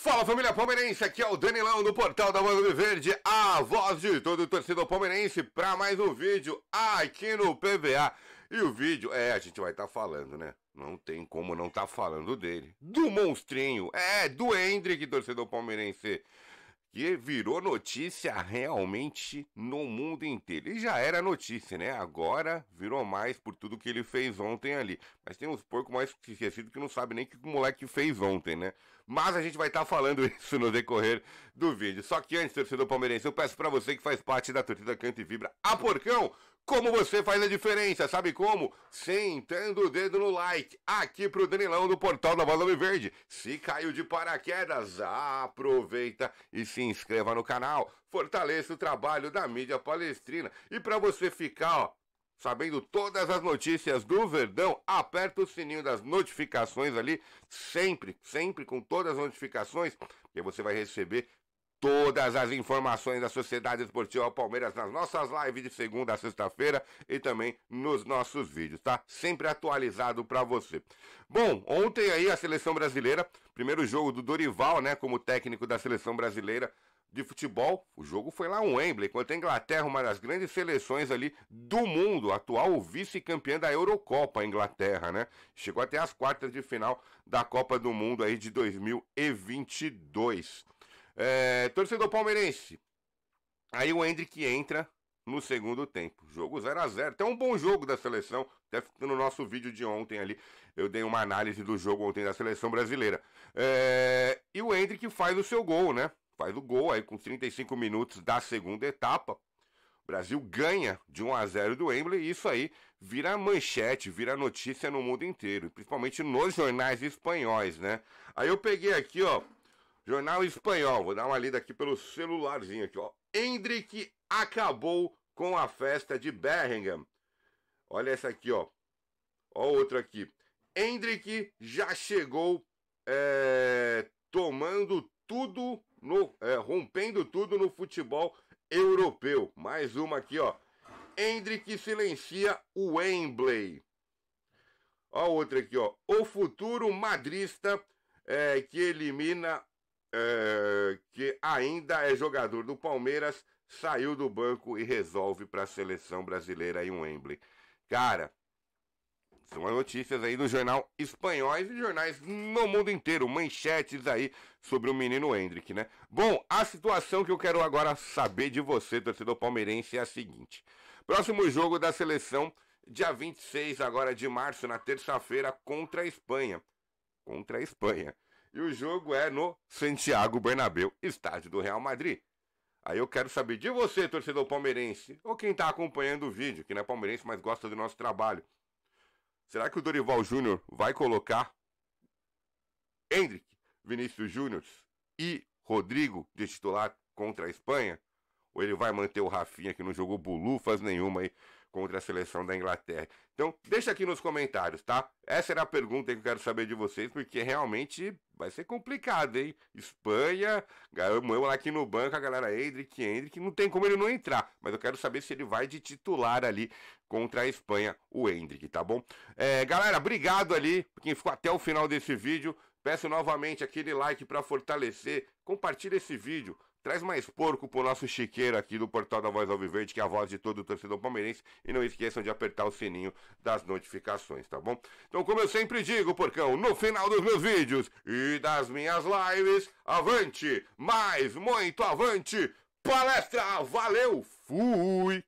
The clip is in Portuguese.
Fala família palmeirense, aqui é o Danilão do Portal da Voz do Verde, a voz de todo o torcedor palmeirense, para mais um vídeo aqui no PVA. E o vídeo, é, a gente vai estar tá falando, né? Não tem como não estar tá falando dele. Do monstrinho, é, do Hendrick, torcedor palmeirense que virou notícia realmente no mundo inteiro. E já era notícia, né? Agora virou mais por tudo que ele fez ontem ali. Mas tem uns porcos mais esquecidos que não sabe nem o que o moleque fez ontem, né? Mas a gente vai estar tá falando isso no decorrer do vídeo. Só que antes, torcedor palmeirense, eu peço para você que faz parte da torcida Canta e Vibra, a ah, Porcão, como você faz a diferença, sabe como? Sentando o dedo no like, aqui pro Danilão do Portal da Bola Verde. Se caiu de paraquedas, aproveita e se inscreva no canal. Fortaleça o trabalho da mídia palestrina. E para você ficar, ó, sabendo todas as notícias do Verdão, aperta o sininho das notificações ali, sempre, sempre com todas as notificações, que você vai receber todas as informações da Sociedade Esportiva Palmeiras nas nossas lives de segunda a sexta-feira e também nos nossos vídeos, tá? Sempre atualizado para você. Bom, ontem aí a seleção brasileira, primeiro jogo do Dorival, né, como técnico da seleção brasileira de futebol. O jogo foi lá em Wembley, contra a Inglaterra, uma das grandes seleções ali do mundo, atual vice-campeã da Eurocopa, a Inglaterra, né? Chegou até as quartas de final da Copa do Mundo aí de 2022. É, torcedor palmeirense. Aí o Hendrick entra no segundo tempo. Jogo 0 a 0 Até um bom jogo da seleção. Até no nosso vídeo de ontem ali, eu dei uma análise do jogo ontem da seleção brasileira. É, e o Hendrick faz o seu gol, né? Faz o gol aí com 35 minutos da segunda etapa. O Brasil ganha de 1 a 0 do Wembley e isso aí vira manchete, vira notícia no mundo inteiro, principalmente nos jornais espanhóis, né? Aí eu peguei aqui, ó, Jornal espanhol, vou dar uma lida aqui pelo celularzinho aqui, ó. Hendrick acabou com a festa de Birmingham. Olha essa aqui, ó. Ó outra aqui. Hendrick já chegou é, tomando tudo, no, é, rompendo tudo no futebol europeu. Mais uma aqui, ó. Hendrick silencia o Wembley. Ó outra aqui, ó. O futuro madrista é, que elimina é, que ainda é jogador do Palmeiras, saiu do banco e resolve para a seleção brasileira em um emble. Cara, são notícias aí do jornal espanhóis e jornais no mundo inteiro, manchetes aí sobre o menino Hendrick, né? Bom, a situação que eu quero agora saber de você, torcedor palmeirense, é a seguinte: próximo jogo da seleção, dia 26 agora de março, na terça-feira, contra a Espanha. Contra a Espanha. E o jogo é no Santiago Bernabéu, estádio do Real Madrid. Aí eu quero saber de você, torcedor palmeirense, ou quem está acompanhando o vídeo, que não é palmeirense, mas gosta do nosso trabalho. Será que o Dorival Júnior vai colocar Hendrick, Vinícius Júnior e Rodrigo de titular contra a Espanha? ou ele vai manter o Rafinha que não jogou bulufas nenhuma aí contra a seleção da Inglaterra? Então, deixa aqui nos comentários, tá? Essa era a pergunta que eu quero saber de vocês, porque realmente vai ser complicado, hein? Espanha, ganhamos lá aqui no banco, a galera Hendrick, Hendrick, não tem como ele não entrar, mas eu quero saber se ele vai de titular ali contra a Espanha, o Hendrick, tá bom? É, galera, obrigado ali, quem ficou até o final desse vídeo, peço novamente aquele like para fortalecer, compartilha esse vídeo, Traz mais porco pro nosso chiqueiro aqui do portal da Voz Alviverde, que é a voz de todo o torcedor palmeirense. E não esqueçam de apertar o sininho das notificações, tá bom? Então, como eu sempre digo, porcão, no final dos meus vídeos e das minhas lives, avante! Mais, muito avante! Palestra! Valeu! Fui!